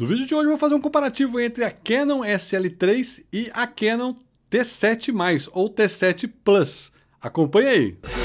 No vídeo de hoje eu vou fazer um comparativo entre a Canon SL3 e a Canon T7+, ou T7 Plus. Acompanhe aí!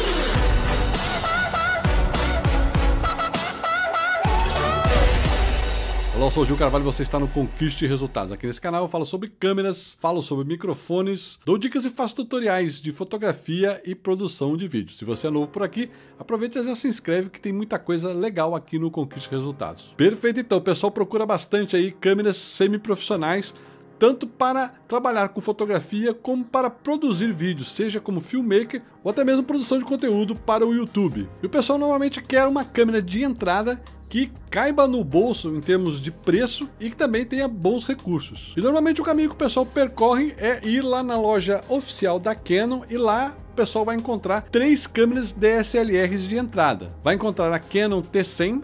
Olá, eu sou o Gil Carvalho e você está no Conquiste Resultados. Aqui nesse canal eu falo sobre câmeras, falo sobre microfones, dou dicas e faço tutoriais de fotografia e produção de vídeo. Se você é novo por aqui, aproveita e já se inscreve que tem muita coisa legal aqui no Conquiste Resultados. Perfeito, então, o pessoal procura bastante aí câmeras semiprofissionais tanto para trabalhar com fotografia como para produzir vídeos, seja como filmmaker ou até mesmo produção de conteúdo para o YouTube. E o pessoal normalmente quer uma câmera de entrada que caiba no bolso em termos de preço e que também tenha bons recursos. E normalmente o caminho que o pessoal percorre é ir lá na loja oficial da Canon e lá o pessoal vai encontrar três câmeras DSLRs de entrada. Vai encontrar a Canon T100,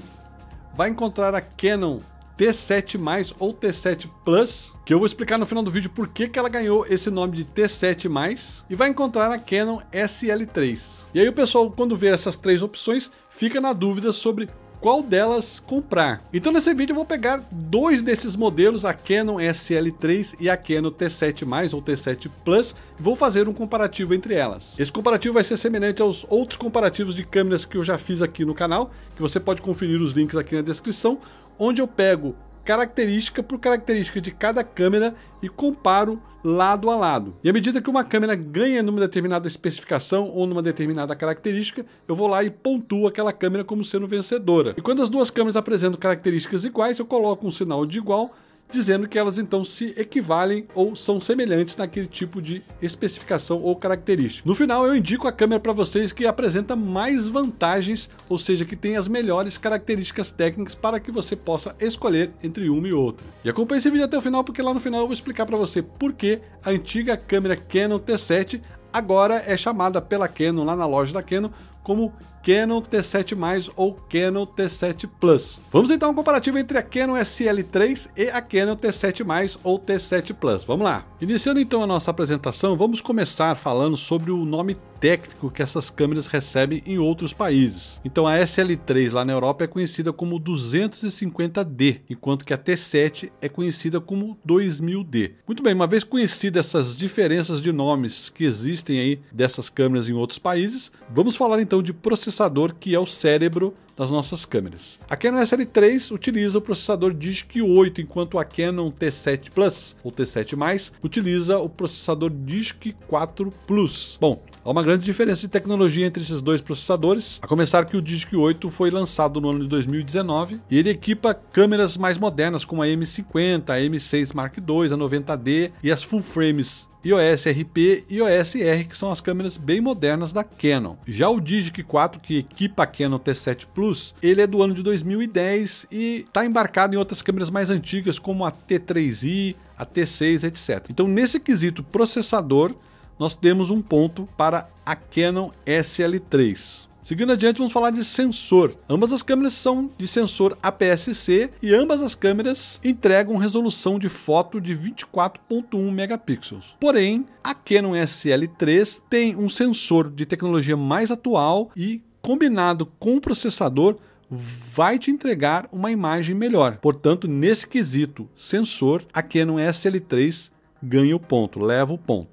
vai encontrar a Canon T7+, ou T7 Plus, que eu vou explicar no final do vídeo por que, que ela ganhou esse nome de T7+, e vai encontrar a Canon SL3. E aí o pessoal, quando vê essas três opções, fica na dúvida sobre qual delas comprar. Então nesse vídeo eu vou pegar dois desses modelos, a Canon SL3 e a Canon T7+, ou T7 Plus, e vou fazer um comparativo entre elas. Esse comparativo vai ser semelhante aos outros comparativos de câmeras que eu já fiz aqui no canal, que você pode conferir os links aqui na descrição, onde eu pego característica por característica de cada câmera e comparo lado a lado. E à medida que uma câmera ganha numa determinada especificação ou numa determinada característica, eu vou lá e pontuo aquela câmera como sendo vencedora. E quando as duas câmeras apresentam características iguais, eu coloco um sinal de igual dizendo que elas então se equivalem ou são semelhantes naquele tipo de especificação ou característica. No final, eu indico a câmera para vocês que apresenta mais vantagens, ou seja, que tem as melhores características técnicas para que você possa escolher entre uma e outra. E acompanhe esse vídeo até o final, porque lá no final eu vou explicar para você por que a antiga câmera Canon T7 agora é chamada pela Canon, lá na loja da Canon, como Canon T7+, ou Canon T7 Plus. Vamos então um comparativo entre a Canon SL3 e a Canon T7+, ou T7 Plus. Vamos lá! Iniciando então a nossa apresentação, vamos começar falando sobre o nome técnico que essas câmeras recebem em outros países. Então a SL3 lá na Europa é conhecida como 250D, enquanto que a T7 é conhecida como 2000D. Muito bem, uma vez conhecidas essas diferenças de nomes que existem aí dessas câmeras em outros países, vamos falar então de processamento processador que é o cérebro das nossas câmeras. A Canon SL3 utiliza o processador DIGIC 8, enquanto a Canon T7 Plus ou T7+, utiliza o processador DIGIC 4 Plus. Bom, há uma grande diferença de tecnologia entre esses dois processadores, a começar que o DIGIC 8 foi lançado no ano de 2019 e ele equipa câmeras mais modernas como a M50, a M6 Mark II, a 90D e as full frames iOS RP e iOS R, que são as câmeras bem modernas da Canon. Já o Digic 4, que equipa a Canon T7 Plus, Plus, ele é do ano de 2010 e está embarcado em outras câmeras mais antigas, como a T3i, a T6, etc. Então, nesse quesito processador, nós temos um ponto para a Canon SL3. Seguindo adiante, vamos falar de sensor. Ambas as câmeras são de sensor APS-C e ambas as câmeras entregam resolução de foto de 24.1 megapixels. Porém, a Canon SL3 tem um sensor de tecnologia mais atual e combinado com o processador vai te entregar uma imagem melhor. Portanto, nesse quesito sensor, a Canon SL3 ganha o ponto, leva o ponto.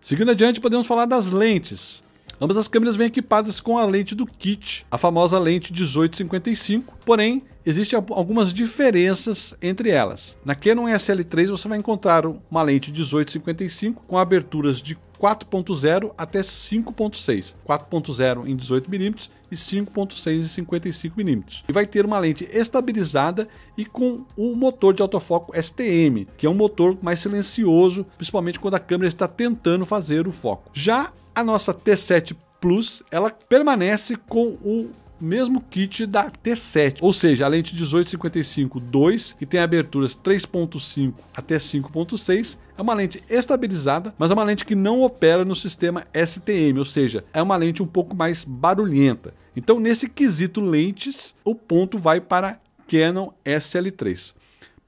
Seguindo adiante, podemos falar das lentes. Ambas as câmeras vêm equipadas com a lente do kit, a famosa lente 1855, porém existem algumas diferenças entre elas. Na Canon SL3 você vai encontrar uma lente 1855 com aberturas de 4.0 até 5.6, 4.0 em 18mm e 5.6 em 55mm. E vai ter uma lente estabilizada e com um motor de autofoco STM, que é um motor mais silencioso, principalmente quando a câmera está tentando fazer o foco. Já a nossa T7 Plus, ela permanece com o mesmo kit da T7, ou seja, a lente 18-55 2, que tem aberturas 3.5 até 5.6, é uma lente estabilizada, mas é uma lente que não opera no sistema STM, ou seja, é uma lente um pouco mais barulhenta. Então, nesse quesito lentes, o ponto vai para Canon SL3.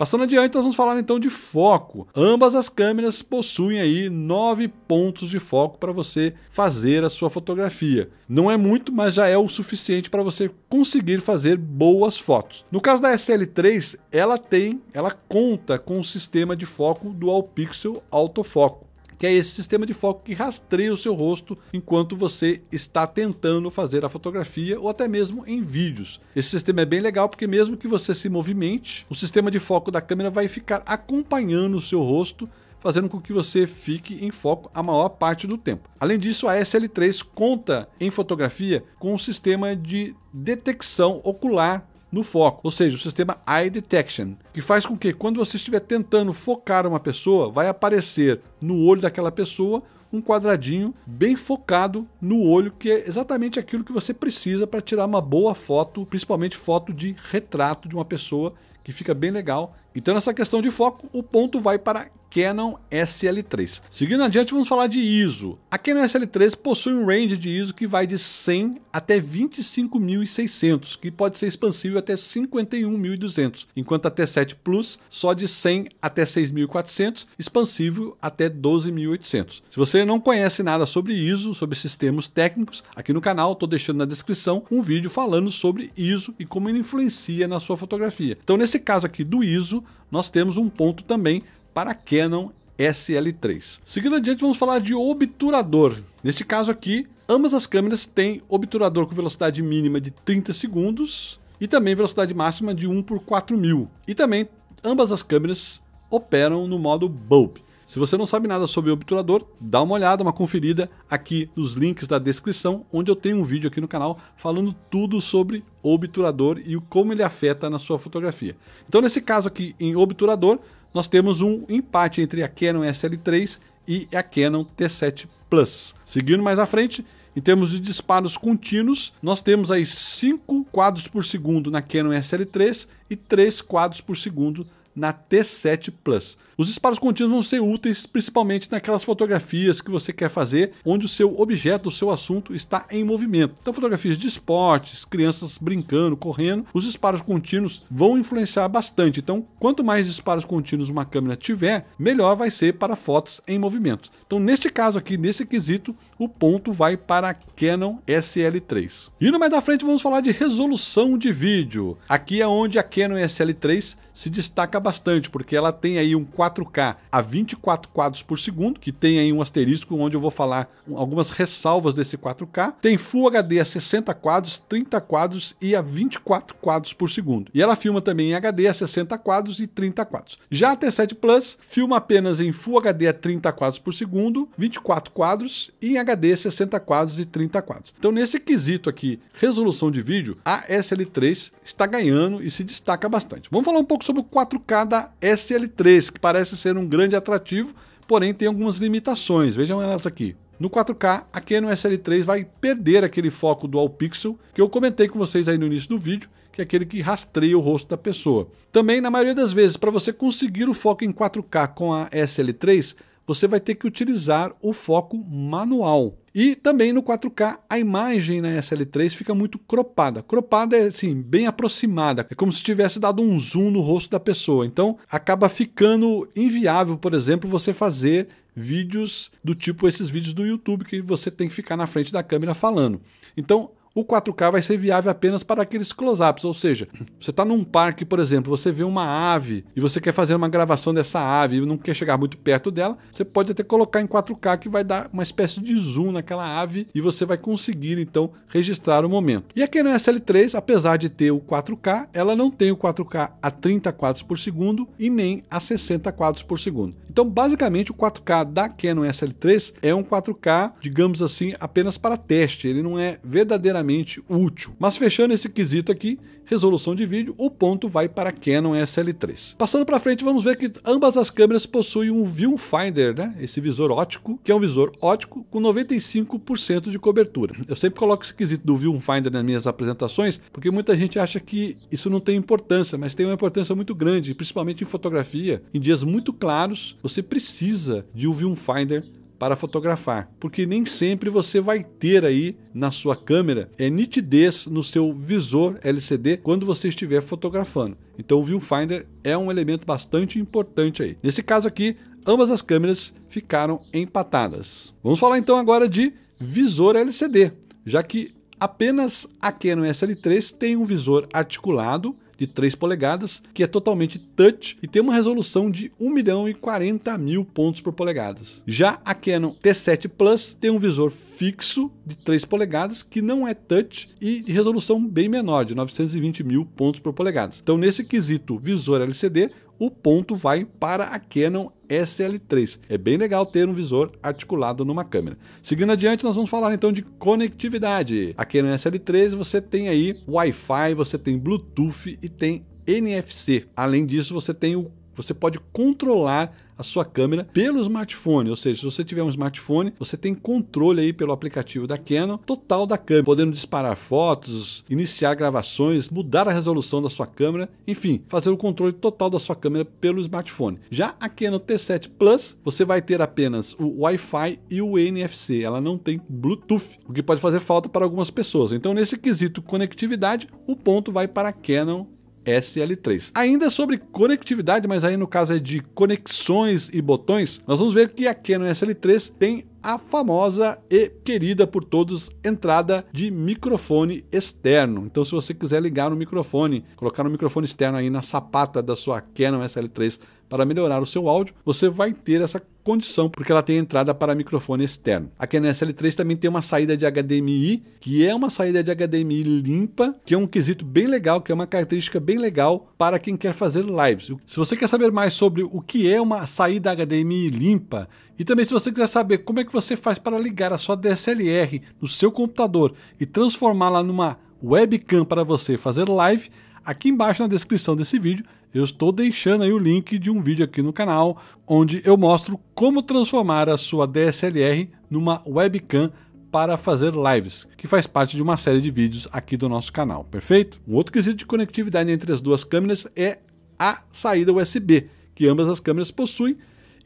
Passando adiante, nós vamos falar então de foco. Ambas as câmeras possuem aí nove pontos de foco para você fazer a sua fotografia. Não é muito, mas já é o suficiente para você conseguir fazer boas fotos. No caso da SL3, ela tem, ela conta com o sistema de foco Dual Pixel Autofoco que é esse sistema de foco que rastreia o seu rosto enquanto você está tentando fazer a fotografia ou até mesmo em vídeos. Esse sistema é bem legal porque mesmo que você se movimente, o sistema de foco da câmera vai ficar acompanhando o seu rosto fazendo com que você fique em foco a maior parte do tempo. Além disso, a SL3 conta em fotografia com um sistema de detecção ocular no foco, ou seja, o sistema Eye Detection, que faz com que quando você estiver tentando focar uma pessoa, vai aparecer no olho daquela pessoa um quadradinho bem focado no olho, que é exatamente aquilo que você precisa para tirar uma boa foto, principalmente foto de retrato de uma pessoa, que fica bem legal então, nessa questão de foco, o ponto vai para Canon SL3. Seguindo adiante, vamos falar de ISO. A Canon SL3 possui um range de ISO que vai de 100 até 25.600, que pode ser expansível até 51.200, enquanto a T7 Plus só de 100 até 6.400, expansível até 12.800. Se você não conhece nada sobre ISO, sobre sistemas técnicos, aqui no canal estou deixando na descrição um vídeo falando sobre ISO e como ele influencia na sua fotografia. Então, nesse caso aqui do ISO, nós temos um ponto também para a Canon SL3. Seguindo adiante, vamos falar de obturador. Neste caso aqui, ambas as câmeras têm obturador com velocidade mínima de 30 segundos e também velocidade máxima de 1 por 4000. E também ambas as câmeras operam no modo bulb. Se você não sabe nada sobre obturador, dá uma olhada, uma conferida aqui nos links da descrição, onde eu tenho um vídeo aqui no canal falando tudo sobre obturador e como ele afeta na sua fotografia. Então, nesse caso aqui em obturador, nós temos um empate entre a Canon SL3 e a Canon T7 Plus. Seguindo mais à frente, em termos de disparos contínuos, nós temos aí 5 quadros por segundo na Canon SL3 e 3 quadros por segundo na T7 Plus. Os disparos contínuos vão ser úteis principalmente naquelas fotografias que você quer fazer onde o seu objeto, o seu assunto está em movimento. Então, fotografias de esportes, crianças brincando, correndo, os disparos contínuos vão influenciar bastante. Então, quanto mais disparos contínuos uma câmera tiver, melhor vai ser para fotos em movimento. Então, neste caso aqui, nesse quesito, o ponto vai para a Canon SL3. E no mais da frente vamos falar de resolução de vídeo. Aqui é onde a Canon SL3 se destaca bastante, porque ela tem aí um 4 4K a 24 quadros por segundo, que tem aí um asterisco onde eu vou falar algumas ressalvas desse 4K. Tem Full HD a 60 quadros, 30 quadros e a 24 quadros por segundo. E ela filma também em HD a 60 quadros e 30 quadros. Já a T7 Plus filma apenas em Full HD a 30 quadros por segundo, 24 quadros e em HD 60 quadros e 30 quadros. Então nesse quesito aqui, resolução de vídeo, a SL3 está ganhando e se destaca bastante. Vamos falar um pouco sobre o 4K da SL3, que parece parece ser um grande atrativo, porém tem algumas limitações. Vejam elas aqui. No 4K, a Canon SL3 vai perder aquele foco dual pixel que eu comentei com vocês aí no início do vídeo, que é aquele que rastreia o rosto da pessoa. Também, na maioria das vezes, para você conseguir o foco em 4K com a SL3, você vai ter que utilizar o foco manual. E também no 4K a imagem na SL3 fica muito cropada. Cropada é assim, bem aproximada, é como se tivesse dado um zoom no rosto da pessoa. Então acaba ficando inviável, por exemplo, você fazer vídeos do tipo esses vídeos do YouTube que você tem que ficar na frente da câmera falando. Então o 4K vai ser viável apenas para aqueles close-ups, ou seja, você está num parque, por exemplo, você vê uma ave e você quer fazer uma gravação dessa ave e não quer chegar muito perto dela, você pode até colocar em 4K que vai dar uma espécie de zoom naquela ave e você vai conseguir então registrar o momento. E a Canon SL3, apesar de ter o 4K, ela não tem o 4K a 30 quadros por segundo e nem a 60 quadros por segundo. Então, basicamente, o 4K da Canon SL3 é um 4K, digamos assim, apenas para teste, ele não é verdadeiramente útil. Mas fechando esse quesito aqui, resolução de vídeo, o ponto vai para a Canon SL3. Passando para frente, vamos ver que ambas as câmeras possuem um viewfinder, né? Esse visor ótico, que é um visor ótico com 95% de cobertura. Eu sempre coloco esse quesito do viewfinder nas minhas apresentações, porque muita gente acha que isso não tem importância, mas tem uma importância muito grande, principalmente em fotografia. Em dias muito claros, você precisa de um viewfinder para fotografar, porque nem sempre você vai ter aí na sua câmera é nitidez no seu visor LCD quando você estiver fotografando. Então o viewfinder é um elemento bastante importante aí. Nesse caso aqui, ambas as câmeras ficaram empatadas. Vamos falar então agora de visor LCD, já que apenas a Canon SL3 tem um visor articulado de 3 polegadas, que é totalmente touch e tem uma resolução de 1 milhão e 40 mil pontos por polegadas. Já a Canon T7 Plus tem um visor fixo de 3 polegadas que não é touch e de resolução bem menor, de 920 mil pontos por polegadas. Então, nesse quesito visor LCD, o ponto vai para a Canon SL3. É bem legal ter um visor articulado numa câmera. Seguindo adiante, nós vamos falar então de conectividade. A Canon SL3 você tem aí Wi-Fi, você tem Bluetooth e tem NFC. Além disso, você tem o você pode controlar a sua câmera pelo smartphone. Ou seja, se você tiver um smartphone, você tem controle aí pelo aplicativo da Canon total da câmera, podendo disparar fotos, iniciar gravações, mudar a resolução da sua câmera, enfim, fazer o controle total da sua câmera pelo smartphone. Já a Canon T7 Plus, você vai ter apenas o Wi-Fi e o NFC. Ela não tem Bluetooth, o que pode fazer falta para algumas pessoas. Então, nesse quesito conectividade, o ponto vai para a Canon SL3. Ainda é sobre conectividade, mas aí no caso é de conexões e botões, nós vamos ver que a Canon SL3 tem a famosa e querida por todos entrada de microfone externo. Então, se você quiser ligar no microfone, colocar um microfone externo aí na sapata da sua Canon SL3 para melhorar o seu áudio, você vai ter essa condição, porque ela tem entrada para microfone externo. A KNS L3 também tem uma saída de HDMI, que é uma saída de HDMI limpa, que é um quesito bem legal, que é uma característica bem legal para quem quer fazer lives. Se você quer saber mais sobre o que é uma saída HDMI limpa, e também se você quiser saber como é que você faz para ligar a sua DSLR no seu computador e transformá-la numa webcam para você fazer live, aqui embaixo na descrição desse vídeo eu estou deixando aí o link de um vídeo aqui no canal onde eu mostro como transformar a sua DSLR numa webcam para fazer lives, que faz parte de uma série de vídeos aqui do nosso canal, perfeito? Um outro quesito de conectividade entre as duas câmeras é a saída USB, que ambas as câmeras possuem,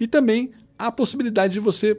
e também a possibilidade de você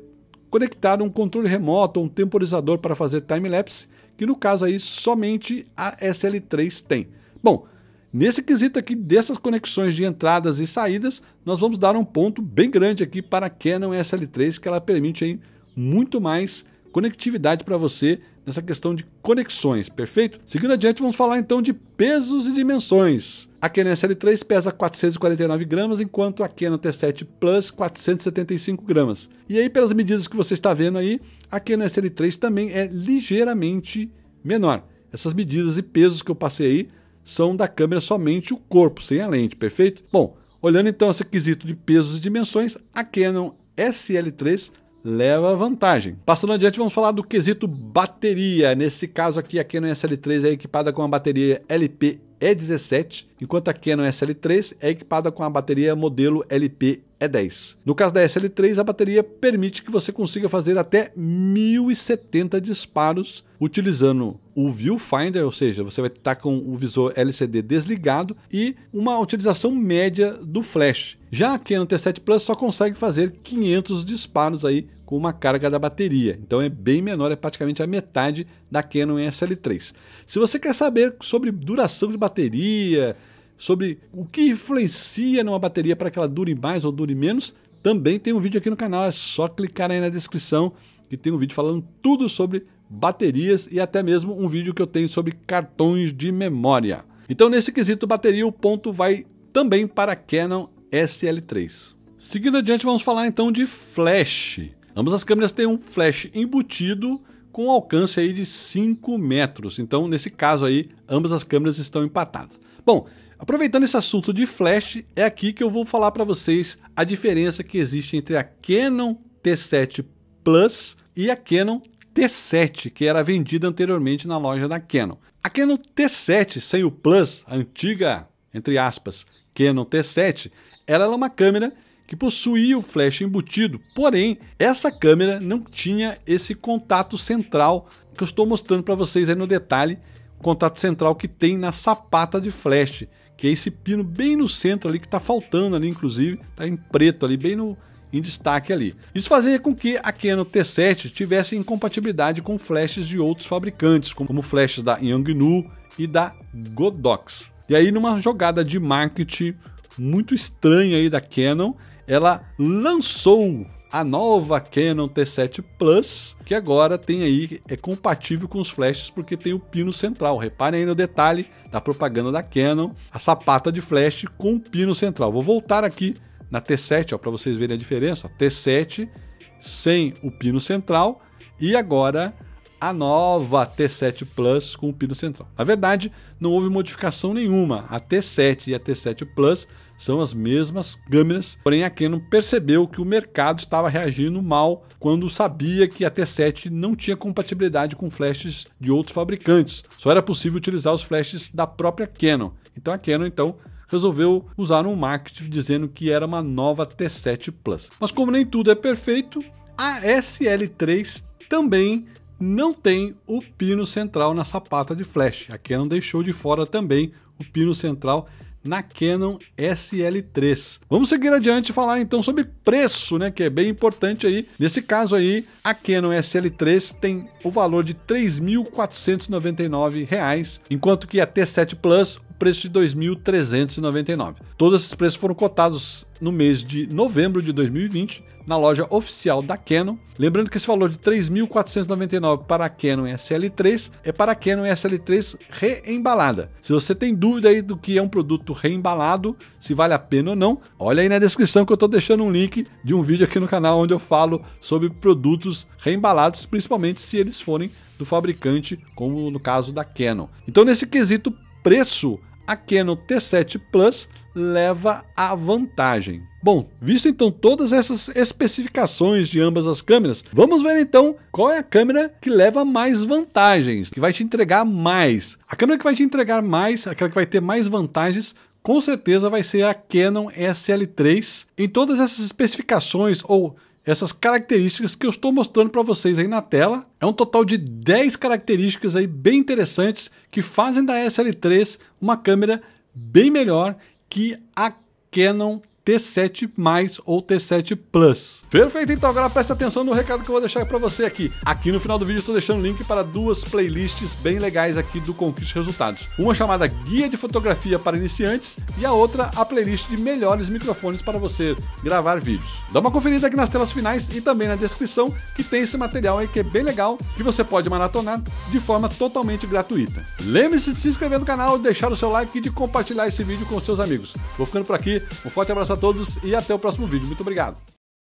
conectar um controle remoto ou um temporizador para fazer time-lapse, que no caso aí somente a SL3 tem. Bom, Nesse quesito aqui dessas conexões de entradas e saídas, nós vamos dar um ponto bem grande aqui para a Canon SL3, que ela permite aí muito mais conectividade para você nessa questão de conexões, perfeito? Seguindo adiante, vamos falar então de pesos e dimensões. A Canon SL3 pesa 449 gramas, enquanto a Canon T7 Plus 475 gramas. E aí, pelas medidas que você está vendo aí, a Canon SL3 também é ligeiramente menor. Essas medidas e pesos que eu passei aí são da câmera somente o corpo, sem a lente, perfeito? Bom, olhando então esse quesito de pesos e dimensões, a Canon SL3 leva vantagem. Passando adiante, vamos falar do quesito bateria. Nesse caso aqui, a Canon SL3 é equipada com uma bateria LP e17, enquanto a Canon SL3 é equipada com a bateria modelo LP E10. No caso da SL3, a bateria permite que você consiga fazer até 1070 disparos utilizando o viewfinder, ou seja, você vai estar com o visor LCD desligado e uma utilização média do flash. Já a Canon T7 Plus só consegue fazer 500 disparos aí com uma carga da bateria. Então é bem menor, é praticamente a metade da Canon SL3. Se você quer saber sobre duração de bateria, sobre o que influencia numa bateria para que ela dure mais ou dure menos, também tem um vídeo aqui no canal, é só clicar aí na descrição que tem um vídeo falando tudo sobre baterias e até mesmo um vídeo que eu tenho sobre cartões de memória. Então nesse quesito bateria o ponto vai também para a Canon SL3. Seguindo adiante vamos falar então de flash. Ambas as câmeras têm um flash embutido com alcance aí de 5 metros. Então, nesse caso aí, ambas as câmeras estão empatadas. Bom, aproveitando esse assunto de flash, é aqui que eu vou falar para vocês a diferença que existe entre a Canon T7 Plus e a Canon T7, que era vendida anteriormente na loja da Canon. A Canon T7 sem o Plus, a antiga, entre aspas, Canon T7, ela é uma câmera que possuía o flash embutido, porém essa câmera não tinha esse contato central que eu estou mostrando para vocês aí no detalhe, o contato central que tem na sapata de flash, que é esse pino bem no centro ali que está faltando ali inclusive, está em preto ali, bem no em destaque ali. Isso fazia com que a Canon T7 tivesse incompatibilidade com flashes de outros fabricantes, como flashes da Yongnuo e da Godox. E aí, numa jogada de marketing muito estranha aí da Canon, ela lançou a nova Canon T7 Plus, que agora tem aí é compatível com os flashes porque tem o pino central. Reparem aí no detalhe da propaganda da Canon, a sapata de flash com o pino central. Vou voltar aqui na T7 para vocês verem a diferença. Ó, T7 sem o pino central e agora a nova T7 Plus com o pino central. Na verdade, não houve modificação nenhuma. A T7 e a T7 Plus são as mesmas câmeras, porém a Canon percebeu que o mercado estava reagindo mal quando sabia que a T7 não tinha compatibilidade com flashes de outros fabricantes. Só era possível utilizar os flashes da própria Canon. Então a Canon então resolveu usar um marketing dizendo que era uma nova T7 Plus. Mas como nem tudo é perfeito, a SL3 também não tem o pino central na sapata de flash. A Canon deixou de fora também o pino central na Canon SL3. Vamos seguir adiante e falar então sobre preço, né, que é bem importante aí. Nesse caso aí, a Canon SL3 tem o valor de R$ 3.499, enquanto que a T7 Plus preço de 2.399. Todos esses preços foram cotados no mês de novembro de 2020 na loja oficial da Canon. Lembrando que esse valor de 3.499 para a Canon SL3 é para a Canon SL3 reembalada. Se você tem dúvida aí do que é um produto reembalado, se vale a pena ou não, olha aí na descrição que eu estou deixando um link de um vídeo aqui no canal onde eu falo sobre produtos reembalados, principalmente se eles forem do fabricante, como no caso da Canon. Então nesse quesito preço a Canon T7 Plus leva a vantagem. Bom, visto então todas essas especificações de ambas as câmeras, vamos ver então qual é a câmera que leva mais vantagens, que vai te entregar mais. A câmera que vai te entregar mais, aquela que vai ter mais vantagens, com certeza vai ser a Canon SL3. Em todas essas especificações ou essas características que eu estou mostrando para vocês aí na tela. É um total de 10 características aí bem interessantes que fazem da SL3 uma câmera bem melhor que a Canon T7 mais ou T7 Plus. Perfeito, então agora presta atenção no recado que eu vou deixar para você aqui. Aqui no final do vídeo estou deixando o link para duas playlists bem legais aqui do Conquista Resultados. Uma chamada Guia de Fotografia para Iniciantes e a outra a playlist de melhores microfones para você gravar vídeos. Dá uma conferida aqui nas telas finais e também na descrição que tem esse material aí que é bem legal que você pode maratonar de forma totalmente gratuita. Lembre-se de se inscrever no canal, deixar o seu like e de compartilhar esse vídeo com seus amigos. Vou ficando por aqui, um forte abraço a todos e até o próximo vídeo. Muito obrigado.